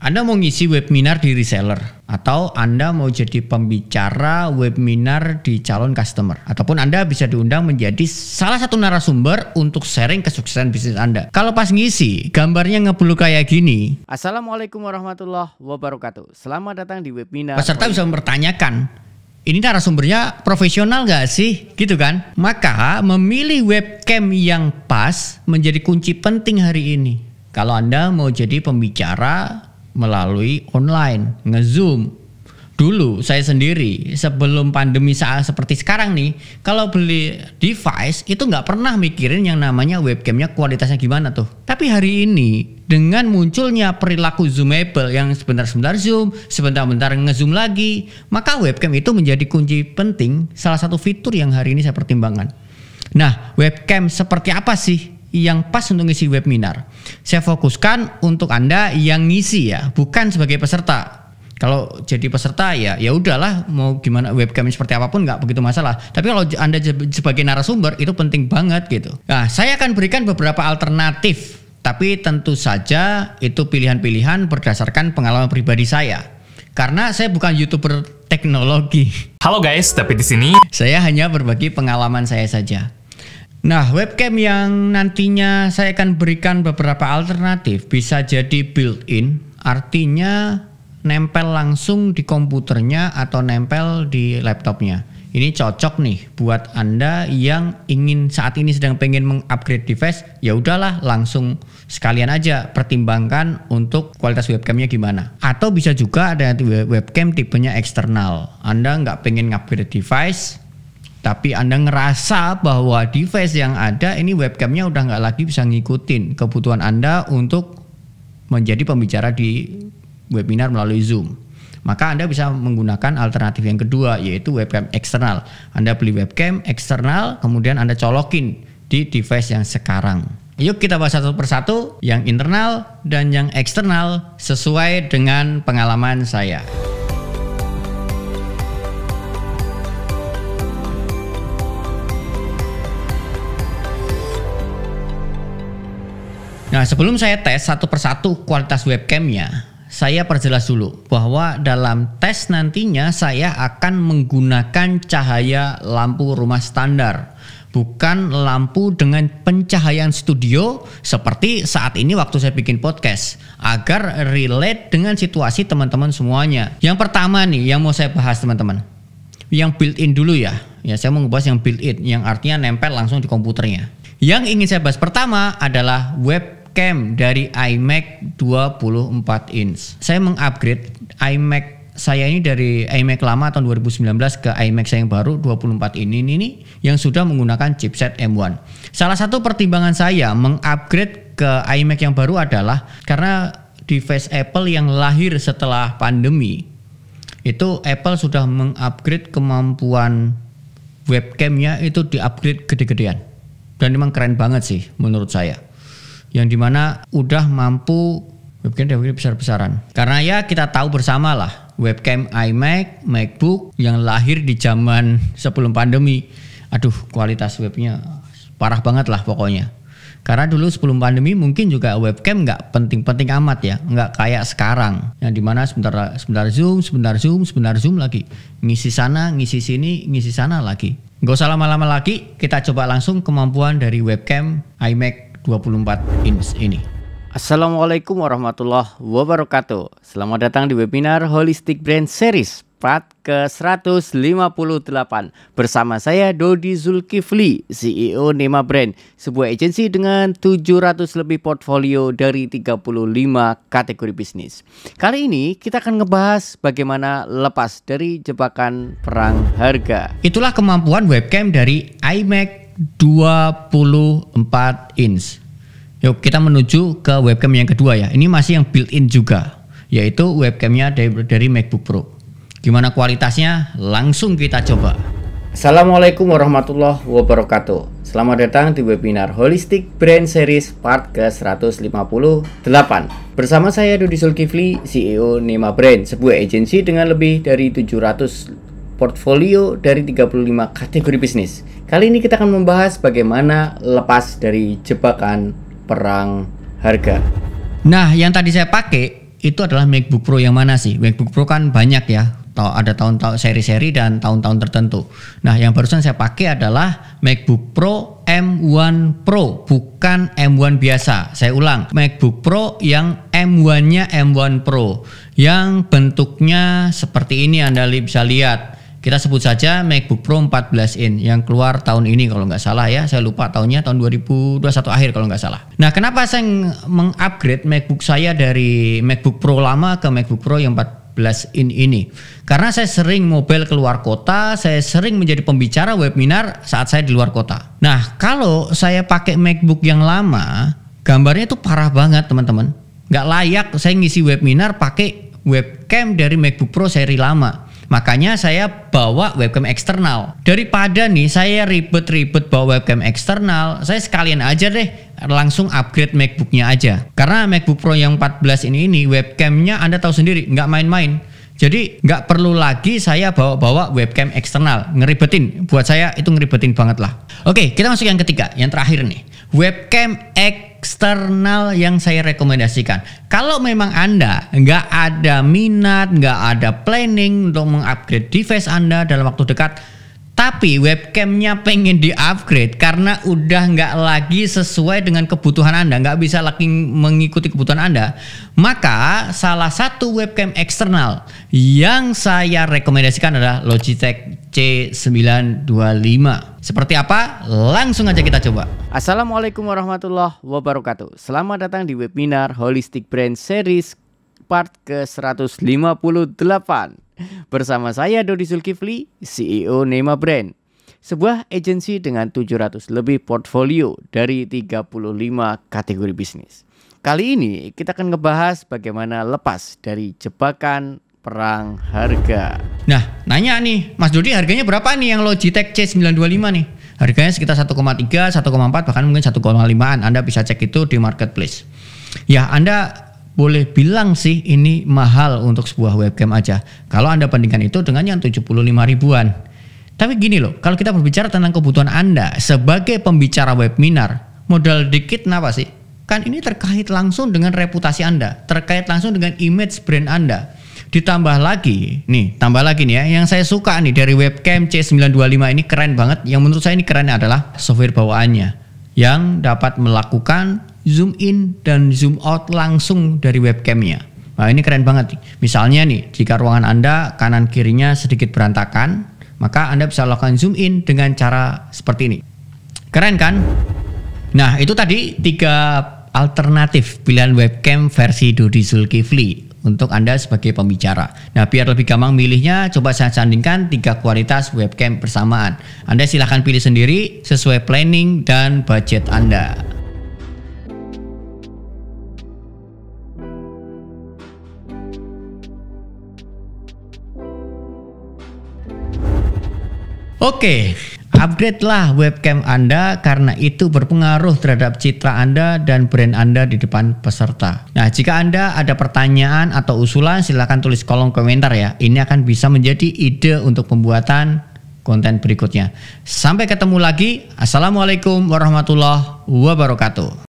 Anda mau ngisi webinar di reseller atau Anda mau jadi pembicara webinar di calon customer ataupun Anda bisa diundang menjadi salah satu narasumber untuk sharing kesuksesan bisnis Anda. Kalau pas ngisi, gambarnya ngebulu kayak gini. Assalamualaikum warahmatullahi wabarakatuh. Selamat datang di webinar. Peserta bisa mempertanyakan, ini narasumbernya profesional gak sih? Gitu kan? Maka memilih webcam yang pas menjadi kunci penting hari ini. Kalau Anda mau jadi pembicara melalui online, ngezoom. Dulu saya sendiri sebelum pandemi saat seperti sekarang nih, kalau beli device itu nggak pernah mikirin yang namanya webcamnya kualitasnya gimana tuh. Tapi hari ini dengan munculnya perilaku zoomable yang sebentar-sebentar zoom, sebentar-bentar ngezoom lagi, maka webcam itu menjadi kunci penting salah satu fitur yang hari ini saya pertimbangkan. Nah, webcam seperti apa sih yang pas untuk ngisi webinar. Saya fokuskan untuk Anda yang ngisi ya, bukan sebagai peserta. Kalau jadi peserta ya ya udahlah mau gimana webcam seperti apapun nggak begitu masalah. Tapi kalau Anda sebagai narasumber itu penting banget gitu. Nah, saya akan berikan beberapa alternatif, tapi tentu saja itu pilihan-pilihan berdasarkan pengalaman pribadi saya karena saya bukan youtuber teknologi. Halo guys, tapi di sini saya hanya berbagi pengalaman saya saja. Nah, webcam yang nantinya saya akan berikan beberapa alternatif bisa jadi built-in, artinya nempel langsung di komputernya atau nempel di laptopnya. Ini cocok nih buat Anda yang ingin saat ini sedang pengen mengupgrade device, ya udahlah langsung sekalian aja pertimbangkan untuk kualitas webcamnya gimana. Atau bisa juga ada webcam tipenya eksternal. Anda nggak pengen upgrade device, tapi Anda ngerasa bahwa device yang ada ini webcamnya udah nggak lagi bisa ngikutin kebutuhan Anda untuk menjadi pembicara di webinar melalui Zoom. Maka Anda bisa menggunakan alternatif yang kedua yaitu webcam eksternal. Anda beli webcam eksternal kemudian Anda colokin di device yang sekarang. Yuk kita bahas satu persatu yang internal dan yang eksternal sesuai dengan pengalaman saya. Nah sebelum saya tes satu persatu kualitas webcamnya, saya perjelas dulu bahwa dalam tes nantinya saya akan menggunakan cahaya lampu rumah standar, bukan lampu dengan pencahayaan studio seperti saat ini waktu saya bikin podcast, agar relate dengan situasi teman-teman semuanya. Yang pertama nih yang mau saya bahas teman-teman, yang built-in dulu ya. Ya saya mau ngebahas yang built-in, yang artinya nempel langsung di komputernya. Yang ingin saya bahas pertama adalah web webcam dari iMac 24 inch. Saya mengupgrade iMac saya ini dari iMac lama tahun 2019 ke iMac saya yang baru 24 ini ini, ini yang sudah menggunakan chipset M1. Salah satu pertimbangan saya mengupgrade ke iMac yang baru adalah karena device Apple yang lahir setelah pandemi itu Apple sudah mengupgrade kemampuan webcamnya itu diupgrade gede-gedean dan memang keren banget sih menurut saya yang dimana udah mampu webcam webcam besar-besaran. Karena ya kita tahu bersama lah webcam iMac, MacBook yang lahir di zaman sebelum pandemi. Aduh kualitas webnya parah banget lah pokoknya. Karena dulu sebelum pandemi mungkin juga webcam nggak penting-penting amat ya, nggak kayak sekarang yang dimana sebentar sebentar zoom, sebentar zoom, sebentar zoom lagi, ngisi sana, ngisi sini, ngisi sana lagi. Gak usah lama-lama lagi, kita coba langsung kemampuan dari webcam iMac 24 inch ini. Assalamualaikum warahmatullahi wabarakatuh. Selamat datang di webinar Holistic Brand Series part ke-158 bersama saya Dodi Zulkifli, CEO Nema Brand, sebuah agensi dengan 700 lebih portfolio dari 35 kategori bisnis. Kali ini kita akan ngebahas bagaimana lepas dari jebakan perang harga. Itulah kemampuan webcam dari iMac 24 inch. Yuk kita menuju ke webcam yang kedua ya. Ini masih yang built-in juga, yaitu webcamnya dari, dari MacBook Pro. Gimana kualitasnya? Langsung kita coba. Assalamualaikum warahmatullahi wabarakatuh. Selamat datang di webinar Holistic Brand Series part ke-158. Bersama saya Dudi Sulkifli, CEO Nema Brand, sebuah agensi dengan lebih dari 700 portfolio dari 35 kategori bisnis. Kali ini kita akan membahas bagaimana lepas dari jebakan perang harga. Nah, yang tadi saya pakai itu adalah MacBook Pro yang mana sih? MacBook Pro kan banyak ya, ada tahun-tahun seri-seri dan tahun-tahun tertentu. Nah, yang barusan saya pakai adalah MacBook Pro M1 Pro, bukan M1 biasa. Saya ulang, MacBook Pro yang M1-nya M1 Pro yang bentuknya seperti ini Anda bisa lihat. Kita sebut saja MacBook Pro 14 in yang keluar tahun ini kalau nggak salah ya. Saya lupa tahunnya tahun 2021 akhir kalau nggak salah. Nah kenapa saya mengupgrade MacBook saya dari MacBook Pro lama ke MacBook Pro yang 14 in ini. Karena saya sering mobile keluar kota, saya sering menjadi pembicara webinar saat saya di luar kota. Nah, kalau saya pakai MacBook yang lama, gambarnya itu parah banget, teman-teman. Nggak layak saya ngisi webinar pakai webcam dari MacBook Pro seri lama. Makanya saya bawa webcam eksternal. Daripada nih saya ribet-ribet bawa webcam eksternal, saya sekalian aja deh langsung upgrade MacBooknya aja. Karena MacBook Pro yang 14 ini ini webcamnya Anda tahu sendiri nggak main-main. Jadi nggak perlu lagi saya bawa-bawa webcam eksternal. Ngeribetin. Buat saya itu ngeribetin banget lah. Oke, kita masuk yang ketiga, yang terakhir nih webcam eksternal yang saya rekomendasikan. Kalau memang Anda nggak ada minat, nggak ada planning untuk mengupgrade device Anda dalam waktu dekat, tapi webcamnya pengen diupgrade karena udah nggak lagi sesuai dengan kebutuhan Anda, nggak bisa lagi mengikuti kebutuhan Anda, maka salah satu webcam eksternal yang saya rekomendasikan adalah Logitech C925. Seperti apa? Langsung aja kita coba. Assalamualaikum warahmatullahi wabarakatuh. Selamat datang di webinar Holistic Brand Series part ke-158. Bersama saya Dodi Zulkifli, CEO Nema Brand. Sebuah agensi dengan 700 lebih portfolio dari 35 kategori bisnis. Kali ini kita akan ngebahas bagaimana lepas dari jebakan perang harga. Nah, nanya nih, Mas Dodi harganya berapa nih yang Logitech C925 nih? Harganya sekitar 1,3, 1,4 bahkan mungkin 1,5-an. Anda bisa cek itu di marketplace. Ya, Anda boleh bilang sih ini mahal untuk sebuah webcam aja. Kalau Anda bandingkan itu dengan yang 75 ribuan. Tapi gini loh, kalau kita berbicara tentang kebutuhan Anda sebagai pembicara webinar, modal dikit kenapa sih? Kan ini terkait langsung dengan reputasi Anda, terkait langsung dengan image brand Anda. Ditambah lagi, nih, tambah lagi nih ya, yang saya suka nih dari webcam C925 ini keren banget. Yang menurut saya ini keren adalah software bawaannya yang dapat melakukan zoom in dan zoom out langsung dari webcamnya. Nah ini keren banget. Nih. Misalnya nih, jika ruangan Anda kanan kirinya sedikit berantakan, maka Anda bisa lakukan zoom in dengan cara seperti ini. Keren kan? Nah itu tadi tiga alternatif pilihan webcam versi Dodi Zulkifli untuk Anda sebagai pembicara. Nah, biar lebih gampang milihnya, coba saya sandingkan tiga kualitas webcam bersamaan. Anda silahkan pilih sendiri sesuai planning dan budget Anda. Oke, Upgradelah lah webcam Anda karena itu berpengaruh terhadap citra Anda dan brand Anda di depan peserta. Nah, jika Anda ada pertanyaan atau usulan silahkan tulis kolom komentar ya. Ini akan bisa menjadi ide untuk pembuatan konten berikutnya. Sampai ketemu lagi. Assalamualaikum warahmatullahi wabarakatuh.